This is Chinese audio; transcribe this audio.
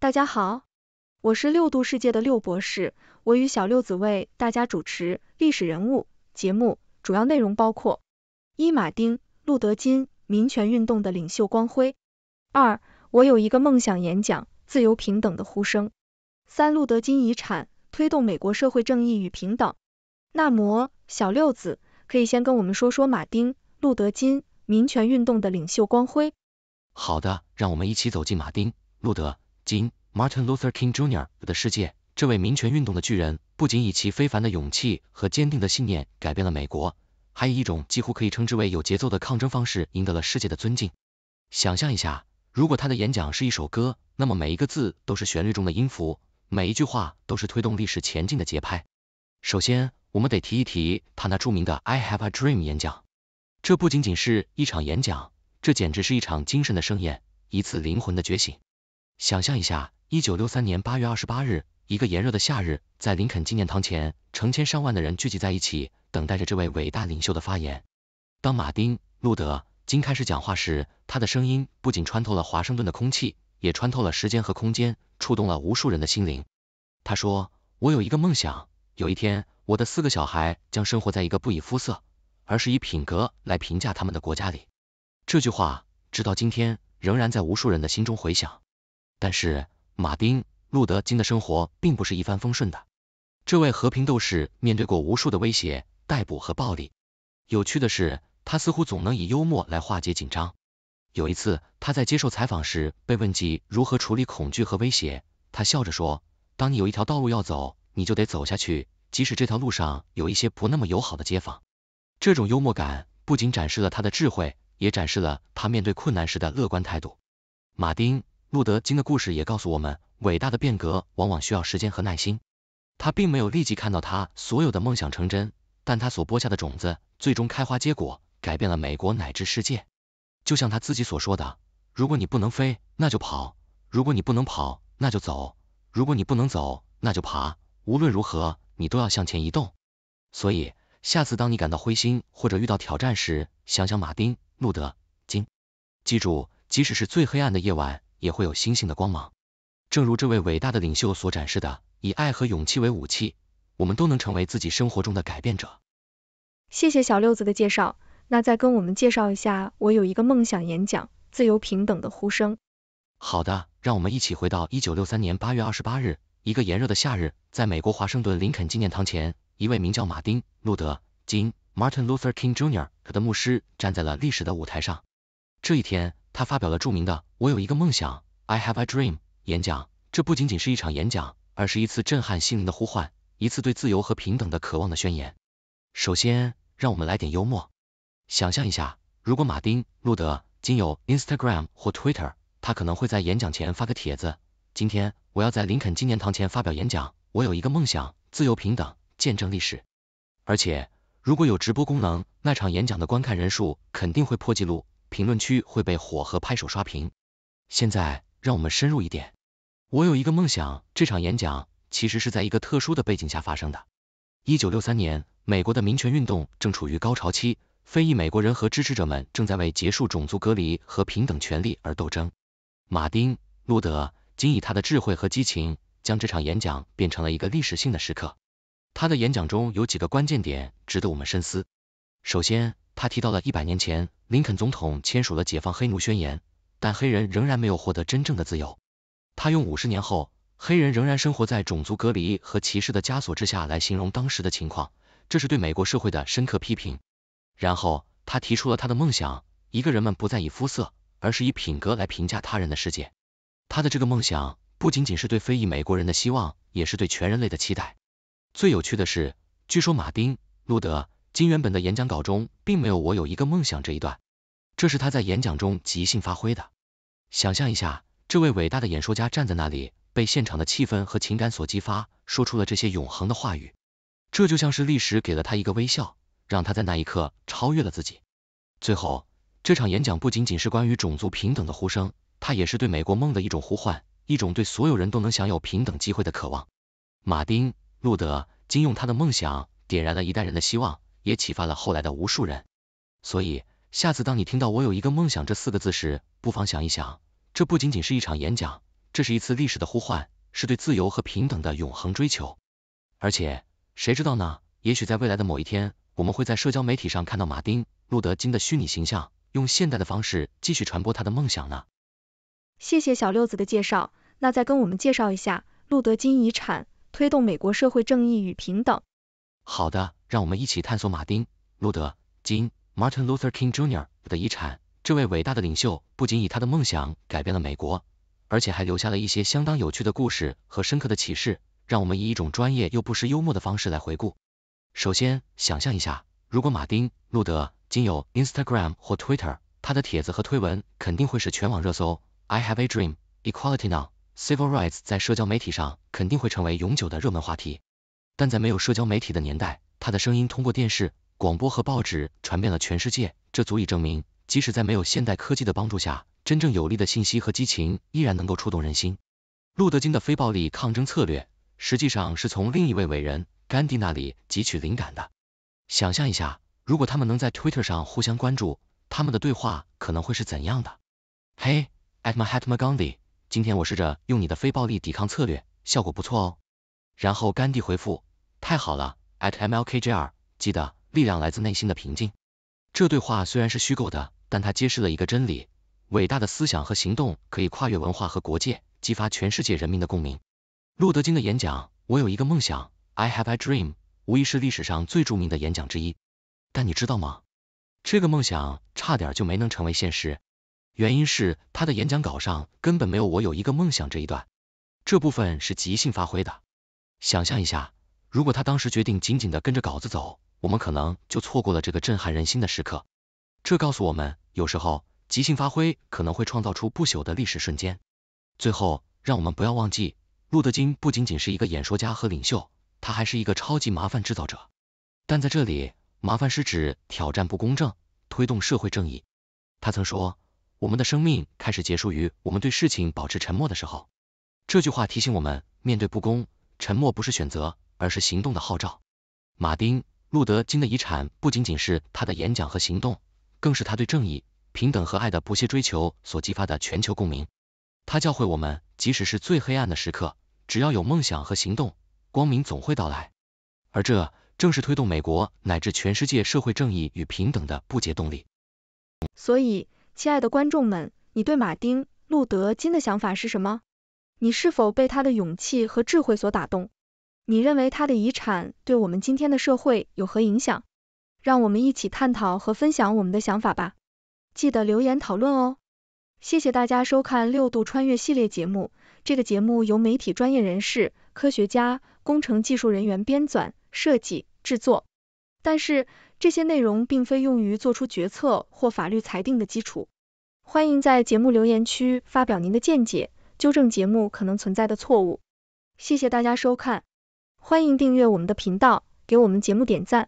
大家好，我是六度世界的六博士，我与小六子为大家主持历史人物节目，主要内容包括一马丁路德金民权运动的领袖光辉，二我有一个梦想演讲自由平等的呼声，三路德金遗产推动美国社会正义与平等。那么小六子可以先跟我们说说马丁路德金民权运动的领袖光辉。好的，让我们一起走进马丁路德。金 Martin Luther King Jr. 的世界，这位民权运动的巨人，不仅以其非凡的勇气和坚定的信念改变了美国，还以一种几乎可以称之为有节奏的抗争方式赢得了世界的尊敬。想象一下，如果他的演讲是一首歌，那么每一个字都是旋律中的音符，每一句话都是推动历史前进的节拍。首先，我们得提一提他那著名的 I Have a Dream 演讲，这不仅仅是一场演讲，这简直是一场精神的盛宴，一次灵魂的觉醒。想象一下，一九六三年八月二十八日，一个炎热的夏日，在林肯纪念堂前，成千上万的人聚集在一起，等待着这位伟大领袖的发言。当马丁·路德·金开始讲话时，他的声音不仅穿透了华盛顿的空气，也穿透了时间和空间，触动了无数人的心灵。他说：“我有一个梦想，有一天，我的四个小孩将生活在一个不以肤色，而是以品格来评价他们的国家里。”这句话直到今天，仍然在无数人的心中回响。但是，马丁·路德·金的生活并不是一帆风顺的。这位和平斗士面对过无数的威胁、逮捕和暴力。有趣的是，他似乎总能以幽默来化解紧张。有一次，他在接受采访时被问及如何处理恐惧和威胁，他笑着说：“当你有一条道路要走，你就得走下去，即使这条路上有一些不那么友好的街坊。”这种幽默感不仅展示了他的智慧，也展示了他面对困难时的乐观态度。马丁。路德金的故事也告诉我们，伟大的变革往往需要时间和耐心。他并没有立即看到他所有的梦想成真，但他所播下的种子最终开花结果，改变了美国乃至世界。就像他自己所说的：“如果你不能飞，那就跑；如果你不能跑，那就走；如果你不能走，那就爬。无论如何，你都要向前移动。”所以，下次当你感到灰心或者遇到挑战时，想想马丁·路德·金。记住，即使是最黑暗的夜晚。也会有星星的光芒，正如这位伟大的领袖所展示的，以爱和勇气为武器，我们都能成为自己生活中的改变者。谢谢小六子的介绍，那再跟我们介绍一下，我有一个梦想演讲，自由平等的呼声。好的，让我们一起回到一九六三年八月二十八日，一个炎热的夏日，在美国华盛顿林肯纪念堂前，一位名叫马丁·路德·金 （Martin Luther King Jr.） 的牧师站在了历史的舞台上。这一天。他发表了著名的“我有一个梦想 ”（I Have a Dream） 演讲，这不仅仅是一场演讲，而是一次震撼心灵的呼唤，一次对自由和平等的渴望的宣言。首先，让我们来点幽默，想象一下，如果马丁·路德·金有 Instagram 或 Twitter，他可能会在演讲前发个帖子：“今天我要在林肯纪念堂前发表演讲，我有一个梦想，自由平等，见证历史。”而且，如果有直播功能，那场演讲的观看人数肯定会破纪录。评论区会被火和拍手刷屏。现在，让我们深入一点。我有一个梦想。这场演讲其实是在一个特殊的背景下发生的。一九六三年，美国的民权运动正处于高潮期，非裔美国人和支持者们正在为结束种族隔离和平等权利而斗争。马丁·路德仅以他的智慧和激情，将这场演讲变成了一个历史性的时刻。他的演讲中有几个关键点值得我们深思。首先，他提到了一百年前林肯总统签署了解放黑奴宣言，但黑人仍然没有获得真正的自由。他用五十年后黑人仍然生活在种族隔离和歧视的枷锁之下来形容当时的情况，这是对美国社会的深刻批评。然后他提出了他的梦想：一个人们不再以肤色，而是以品格来评价他人的世界。他的这个梦想不仅仅是对非裔美国人的希望，也是对全人类的期待。最有趣的是，据说马丁·路德。金原本的演讲稿中并没有“我有一个梦想”这一段，这是他在演讲中即兴发挥的。想象一下，这位伟大的演说家站在那里，被现场的气氛和情感所激发，说出了这些永恒的话语。这就像是历史给了他一个微笑，让他在那一刻超越了自己。最后，这场演讲不仅仅是关于种族平等的呼声，它也是对美国梦的一种呼唤，一种对所有人都能享有平等机会的渴望。马丁·路德·金用他的梦想点燃了一代人的希望。也启发了后来的无数人。所以，下次当你听到我有一个梦想这四个字时，不妨想一想，这不仅仅是一场演讲，这是一次历史的呼唤，是对自由和平等的永恒追求。而且，谁知道呢？也许在未来的某一天，我们会在社交媒体上看到马丁·路德金的虚拟形象，用现代的方式继续传播他的梦想呢。谢谢小六子的介绍，那再跟我们介绍一下路德金遗产，推动美国社会正义与平等。好的。让我们一起探索马丁·路德·金 （Martin Luther King Jr.） 的遗产。这位伟大的领袖不仅以他的梦想改变了美国，而且还留下了一些相当有趣的故事和深刻的启示。让我们以一种专业又不失幽默的方式来回顾。首先，想象一下，如果马丁·路德·金有 Instagram 或 Twitter，他的帖子和推文肯定会是全网热搜。I Have a Dream, Equality Now, Civil Rights 在社交媒体上肯定会成为永久的热门话题。但在没有社交媒体的年代，他的声音通过电视、广播和报纸传遍了全世界，这足以证明，即使在没有现代科技的帮助下，真正有力的信息和激情依然能够触动人心。路德金的非暴力抗争策略实际上是从另一位伟人甘地那里汲取灵感的。想象一下，如果他们能在 Twitter 上互相关注，他们的对话可能会是怎样的嘿 a t m a Hatma Gandhi，今天我试着用你的非暴力抵抗策略，效果不错哦。然后甘地回复：太好了。at MLK Jr. 记得，力量来自内心的平静。这对话虽然是虚构的，但它揭示了一个真理：伟大的思想和行动可以跨越文化和国界，激发全世界人民的共鸣。《路德经》的演讲，我有一个梦想，I have a dream，无疑是历史上最著名的演讲之一。但你知道吗？这个梦想差点就没能成为现实，原因是他的演讲稿上根本没有“我有一个梦想”这一段，这部分是即兴发挥的。想象一下。如果他当时决定紧紧地跟着稿子走，我们可能就错过了这个震撼人心的时刻。这告诉我们，有时候即兴发挥可能会创造出不朽的历史瞬间。最后，让我们不要忘记，路德金不仅仅是一个演说家和领袖，他还是一个超级麻烦制造者。但在这里，麻烦是指挑战不公正，推动社会正义。他曾说：“我们的生命开始结束于我们对事情保持沉默的时候。”这句话提醒我们，面对不公，沉默不是选择。而是行动的号召。马丁·路德·金的遗产不仅仅是他的演讲和行动，更是他对正义、平等和爱的不懈追求所激发的全球共鸣。他教会我们，即使是最黑暗的时刻，只要有梦想和行动，光明总会到来。而这正是推动美国乃至全世界社会正义与平等的不竭动力。所以，亲爱的观众们，你对马丁·路德·金的想法是什么？你是否被他的勇气和智慧所打动？你认为他的遗产对我们今天的社会有何影响？让我们一起探讨和分享我们的想法吧。记得留言讨论哦。谢谢大家收看六度穿越系列节目。这个节目由媒体专业人士、科学家、工程技术人员编纂、设计、制作，但是这些内容并非用于做出决策或法律裁定的基础。欢迎在节目留言区发表您的见解，纠正节目可能存在的错误。谢谢大家收看。欢迎订阅我们的频道，给我们节目点赞。